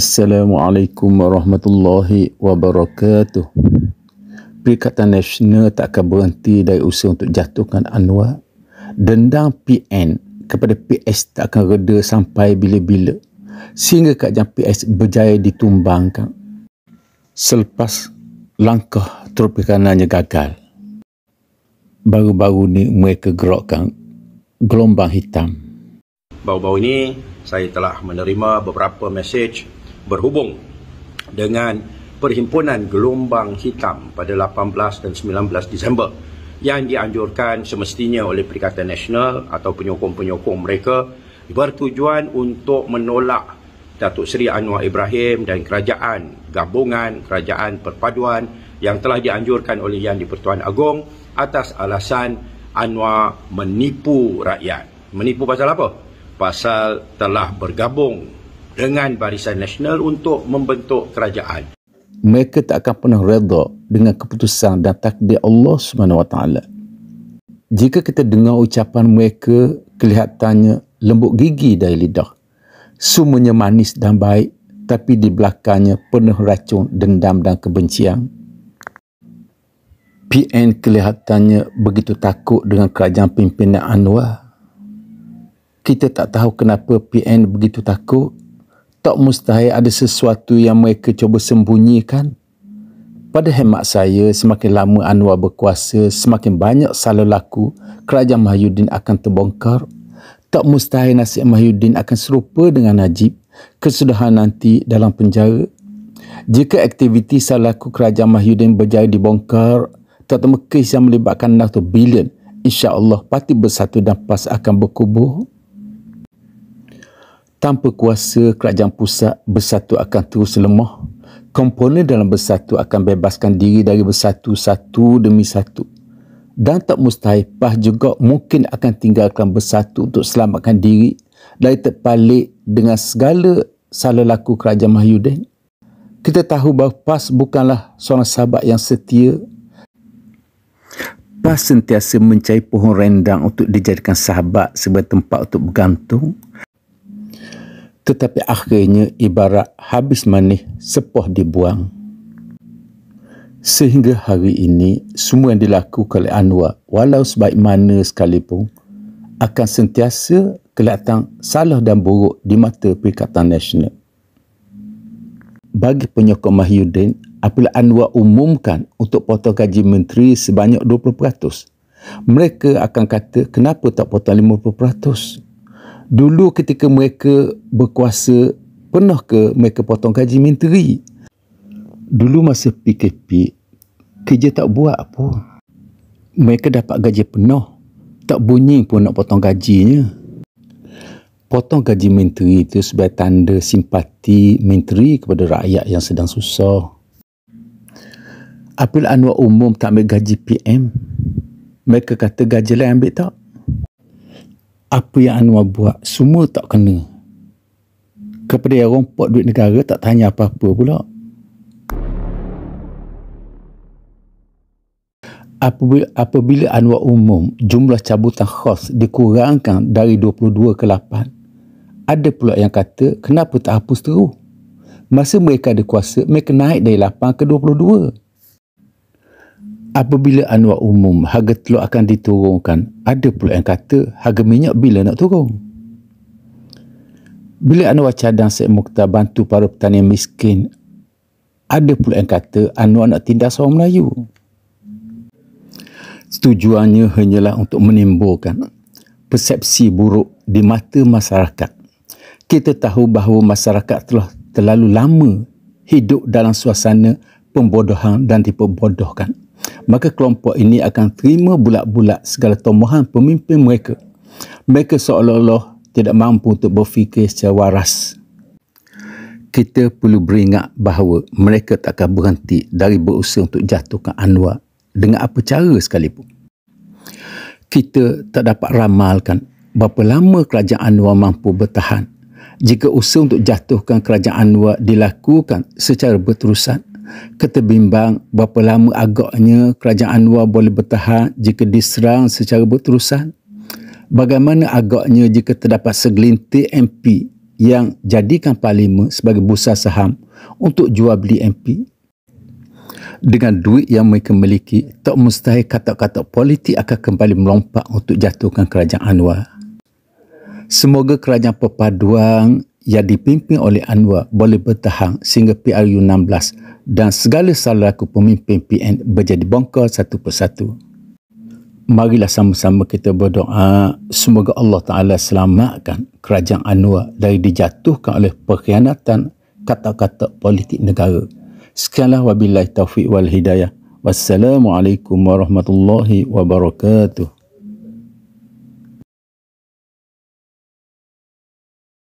Assalamualaikum warahmatullahi wabarakatuh. Perikatan Nasional tak akan berhenti dari usaha untuk jatuhkan Anwar. Dendang PN kepada PS tak akan reda sampai bila-bila. Sehingga kajian PS berjaya ditumbangkan. Selepas langkah terpikanannya gagal. Baru-baru ni mereka gerakkan gelombang hitam. Baru-baru ini saya telah menerima beberapa mesej berhubung dengan perhimpunan gelombang hitam pada 18 dan 19 Disember yang dianjurkan semestinya oleh Perikatan Nasional atau penyokong-penyokong mereka bertujuan untuk menolak Datuk Seri Anwar Ibrahim dan kerajaan gabungan, kerajaan perpaduan yang telah dianjurkan oleh Yang di-Pertuan Agong atas alasan Anwar menipu rakyat. Menipu pasal apa? Pasal telah bergabung dengan Barisan Nasional untuk membentuk kerajaan. Mereka tak akan pernah redha dengan keputusan dan takdir Allah SWT. Jika kita dengar ucapan mereka, kelihatannya lembut gigi dari lidah. Semuanya manis dan baik, tapi di belakangnya penuh racun, dendam dan kebencian. PN kelihatannya begitu takut dengan kerajaan pimpinan Anwar. Kita tak tahu kenapa PN begitu takut tak mustahil ada sesuatu yang mereka cuba sembunyikan. Pada hemat saya, semakin lama Anwar berkuasa, semakin banyak salah laku, kerajaan Mahyuddin akan terbongkar. Tak mustahil nasib Mahyuddin akan serupa dengan Najib kesudahan nanti dalam penjara. Jika aktiviti salah laku kerajaan Mahyuddin berjaya dibongkar, tak kes yang melibatkan Nato billion. insya Allah Parti Bersatu dan PAS akan berkubur tanpa kuasa kerajaan pusat bersatu akan terus lemah komponen dalam bersatu akan bebaskan diri dari bersatu satu demi satu dan tak mustahil PAH juga mungkin akan tinggalkan bersatu untuk selamatkan diri dari terpalik dengan segala salah laku kerajaan Mahyudin. Kita tahu bahawa PAS bukanlah seorang sahabat yang setia. PAS sentiasa mencari pohon rendang untuk dijadikan sahabat sebagai tempat untuk bergantung tetapi akhirnya ibarat habis manis sepuh dibuang. Sehingga hari ini, semua yang dilakukan oleh Anwar, walau sebaik mana sekalipun, akan sentiasa kelihatan salah dan buruk di mata Perikatan Nasional. Bagi penyokong Mahyudin, apabila Anwar umumkan untuk potong gaji menteri sebanyak 20%, mereka akan kata kenapa tak potong 50%? dulu ketika mereka berkuasa pernah ke mereka potong gaji menteri dulu masa PKP kerja tak buat apa mereka dapat gaji penuh tak bunyi pun nak potong gajinya potong gaji menteri itu sebagai tanda simpati menteri kepada rakyat yang sedang susah Apabila Anwar Umum tak ambil gaji PM, mereka kata gaji lain ambil tak? apa yang Anwar buat semua tak kena kepada yang rompok duit negara tak tanya apa-apa pula apabila, apabila Anwar umum jumlah cabutan khas dikurangkan dari 22 ke 8 ada pula yang kata kenapa tak hapus terus masa mereka ada kuasa mereka naik dari 8 ke 22 apabila anwar umum harga telur akan diturunkan ada pula yang kata harga minyak bila nak turun bila anwar cadang Syed Mukhtar bantu para petani miskin ada pula yang kata anwar nak tindas orang Melayu tujuannya hanyalah untuk menimbulkan persepsi buruk di mata masyarakat kita tahu bahawa masyarakat telah terlalu lama hidup dalam suasana pembodohan dan diperbodohkan. bodohkan maka kelompok ini akan terima bulat-bulat segala tomohan pemimpin mereka. Mereka seolah-olah tidak mampu untuk berfikir secara waras. Kita perlu beringat bahawa mereka tak akan berhenti dari berusaha untuk jatuhkan Anwar dengan apa cara sekalipun. Kita tak dapat ramalkan berapa lama kerajaan Anwar mampu bertahan jika usaha untuk jatuhkan kerajaan Anwar dilakukan secara berterusan kata bimbang berapa lama agaknya kerajaan Anwar boleh bertahan jika diserang secara berterusan? Bagaimana agaknya jika terdapat segelintir MP yang jadikan parlimen sebagai bursa saham untuk jual beli MP? Dengan duit yang mereka miliki, tak mustahil kata-kata politik akan kembali melompat untuk jatuhkan kerajaan Anwar. Semoga kerajaan perpaduan yang dipimpin oleh Anwar boleh bertahan sehingga PRU 16 dan segala salaku pemimpin PN berjadi bongkar satu persatu. Marilah sama-sama kita berdoa semoga Allah Ta'ala selamatkan kerajaan Anwar dari dijatuhkan oleh perkhianatan kata-kata politik negara. Sekianlah wabillahi taufiq wal hidayah. Wassalamualaikum warahmatullahi wabarakatuh.